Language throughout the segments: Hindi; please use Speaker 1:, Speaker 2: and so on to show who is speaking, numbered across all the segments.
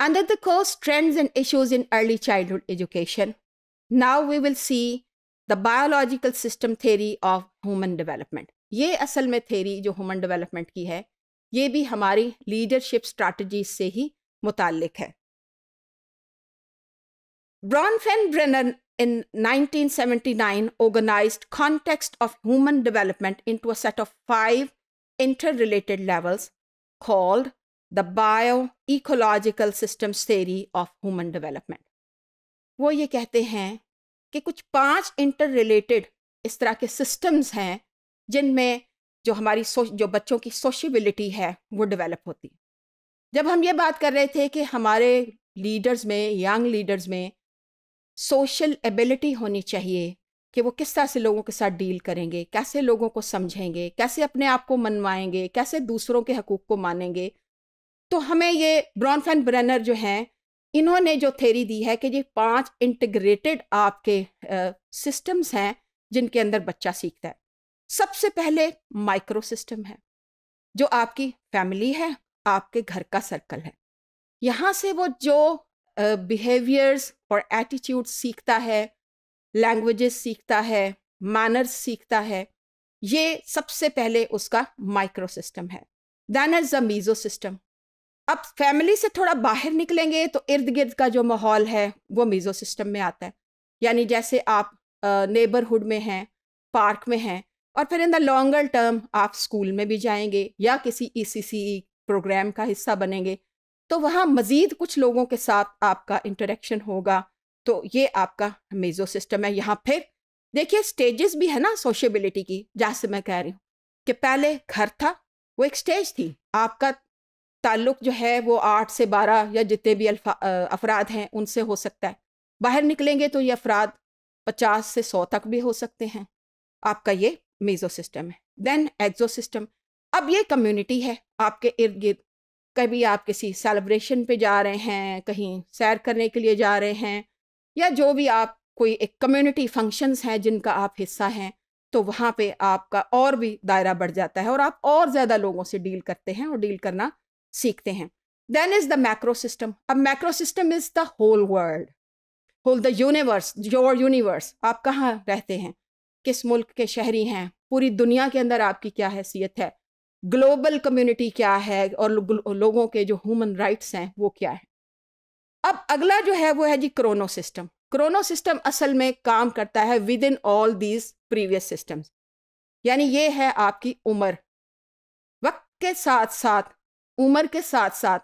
Speaker 1: Under the course, trends and issues in early childhood education. Now we will see the biological system theory of human development. ये असल में थेरी जो ह्यूमन डेवलपमेंट की है ये भी हमारी leadership strategies से ही मुतालिक है Bronfen in 1979 organized context of human development into a set of five interrelated levels called the bio ecological systems theory of human development वो ये कहते हैं कि कुछ पांच इंटर रिलेटेड इस तरह के सिस्टम्स हैं जिनमें जो हमारी जो बच्चों की सोशबिलिटी है वो डेवलप होती है जब हम ये बात कर रहे थे कि हमारे लीडर्स में यंग लीडर्स में सोशल एबिलिटी होनी चाहिए कि वो किस तरह से लोगों के साथ डील करेंगे कैसे लोगों को समझेंगे कैसे अपने आप को मनवाएंगे कैसे दूसरों के हकूक़ को मानेंगे तो हमें ये ब्रॉनफैन ब्रेनर जो हैं इन्होंने जो थेरी दी है कि ये पांच इंटीग्रेटेड आपके सिस्टम्स हैं जिनके अंदर बच्चा सीखता है सबसे पहले माइक्रो सिस्टम है जो आपकी फैमिली है आपके घर का सर्कल है यहाँ से वो जो बिहेवियर्स और एटीट्यूड सीखता है लैंग्वेजेस सीखता है मैनर्स सीखता है ये सबसे पहले उसका माइक्रो सिस्टम है then is the meso system अब फैमिली से थोड़ा बाहर निकलेंगे तो इर्द गिर्द का जो माहौल है वो मीज़ो सिस्टम में आता है यानी जैसे आप नेबरहुड में हैं पार्क में हैं और फिर इन द लॉन्गर टर्म आप स्कूल में भी जाएंगे या किसी ई e प्रोग्राम e का हिस्सा बनेंगे तो वहाँ मज़ीद कुछ लोगों के साथ आपका इंटरेक्शन होगा तो ये आपका मेज़ो सिस्टम है यहाँ फिर देखिए स्टेजेस भी है ना सोशेबिलिटी की जहाँ से मैं कह रही हूँ कि पहले घर था वो एक स्टेज थी आपका ताल्लुक़ जो है वो आठ से बारह या जितने भी अफराद हैं उनसे हो सकता है बाहर निकलेंगे तो ये अफराद पचास से सौ तक भी हो सकते हैं आपका ये मेजो सिस्टम है देन एक्जो सिस्टम अब ये कम्युनिटी है आपके इर्द गिर्द कभी आप किसी सेलिब्रेशन पे जा रहे हैं कहीं सैर करने के लिए जा रहे हैं या जो भी आप कोई एक कम्युनिटी फंक्शंस हैं जिनका आप हिस्सा हैं तो वहाँ पे आपका और भी दायरा बढ़ जाता है और आप और ज़्यादा लोगों से डील करते हैं और डील करना सीखते हैं then is the macro system अब macro system is the whole world whole the universe your universe आप कहाँ रहते हैं किस मुल्क के शहरी हैं पूरी दुनिया के अंदर आपकी क्या हैसियत है ग्लोबल कम्युनिटी क्या है और लोगों के जो ह्यूमन राइट्स हैं वो क्या है अब अगला जो है वो है जी क्रोनो सिस्टम क्रोनो सिस्टम असल में काम करता है within all these previous systems यानी ये है आपकी उम्र वक्त के साथ साथ उम्र के साथ साथ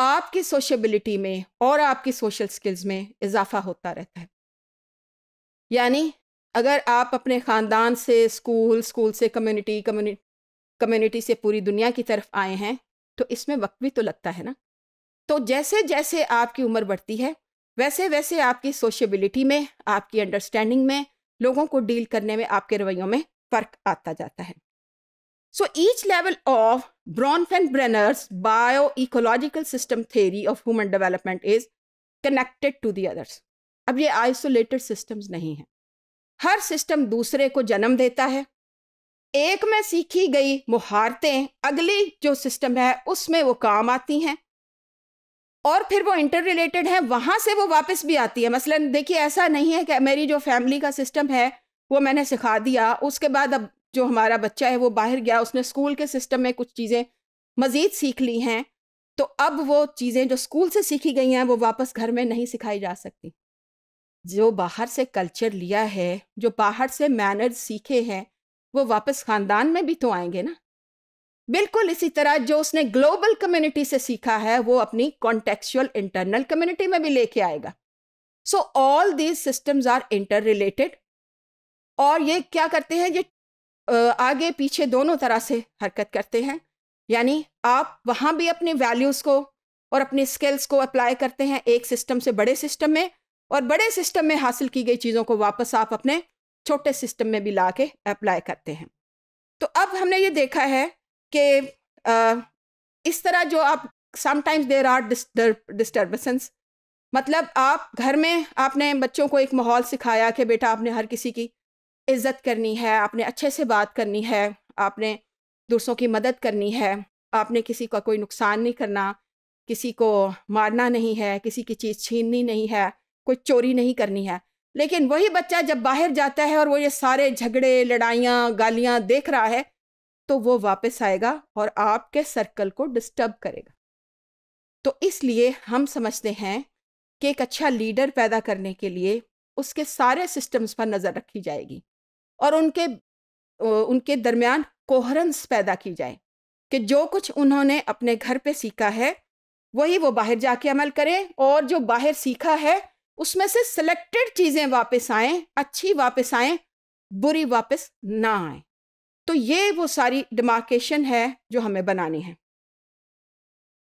Speaker 1: आपकी सोशबिलिटी में और आपकी सोशल स्किल्स में इजाफा होता रहता है यानी अगर आप अपने ख़ानदान से स्कूल स्कूल से कम्युनिटी कम्युनिटी कम्युनिटी से पूरी दुनिया की तरफ आए हैं तो इसमें वक्त भी तो लगता है ना तो जैसे जैसे आपकी उम्र बढ़ती है वैसे वैसे आपकी सोशबिलिटी में आपकी अंडरस्टैंडिंग में लोगों को डील करने में आपके रवैयों में फ़र्क आता जाता है So each level of Bronfenbrenner's bioecological system theory of human development is connected to the others. अब ये isolated systems नहीं हैं हर सिस्टम दूसरे को जन्म देता है एक में सीखी गई मुहारतें अगली जो सिस्टम है उसमें वो काम आती हैं और फिर वो इंटर रिलेटेड हैं वहाँ से वो वापस भी आती है मसलन देखिए ऐसा नहीं है कि मेरी जो फैमिली का सिस्टम है वो मैंने सिखा दिया उसके बाद अब जो हमारा बच्चा है वो बाहर गया उसने स्कूल के सिस्टम में कुछ चीज़ें मज़ीद सीख ली हैं तो अब वो चीज़ें जो स्कूल से सीखी गई हैं वो वापस घर में नहीं सिखाई जा सकती जो बाहर से कल्चर लिया है जो बाहर से मैनर्स सीखे हैं वो वापस ख़ानदान में भी तो आएंगे ना बिल्कुल इसी तरह जो उसने ग्लोबल कम्युनिटी से सीखा है वो अपनी कॉन्टेक्चुअल इंटरनल कम्युनिटी में भी लेके आएगा so all these systems are interrelated और ये क्या करते हैं ये आगे पीछे दोनों तरह से हरकत करते हैं यानी आप वहाँ भी अपने वैल्यूज़ को और अपने स्किल्स को अप्लाई करते हैं एक सिस्टम से बड़े सिस्टम में और बड़े सिस्टम में हासिल की गई चीज़ों को वापस आप अपने छोटे सिस्टम में भी ला के अप्लाई करते हैं तो अब हमने ये देखा है कि इस तरह जो आप समटाइम्स देर आर डिस्टर्बेंस मतलब आप घर में आपने बच्चों को एक माहौल सिखाया कि बेटा आपने हर किसी की इज़्ज़त करनी है आपने अच्छे से बात करनी है आपने दूसरों की मदद करनी है आपने किसी का कोई नुकसान नहीं करना किसी को मारना नहीं है किसी की चीज़ छीननी नहीं है कोई चोरी नहीं करनी है लेकिन वही बच्चा जब बाहर जाता है और वो ये सारे झगड़े लड़ाइयाँ गालियाँ देख रहा है तो वो वापस आएगा और आपके सर्कल को डिस्टर्ब करेगा तो इसलिए हम समझते हैं कि एक अच्छा लीडर पैदा करने के लिए उसके सारे सिस्टम्स पर नज़र रखी जाएगी और उनके उनके दरमियान कोहरेंस पैदा की जाए कि जो कुछ उन्होंने अपने घर पे सीखा है वही वो बाहर जाके अमल करें और जो बाहर सीखा है उसमें से सिलेक्टेड चीज़ें वापस आएँ अच्छी वापस आएँ बुरी वापस ना आए तो ये वो सारी डिमार्केशन है जो हमें बनानी है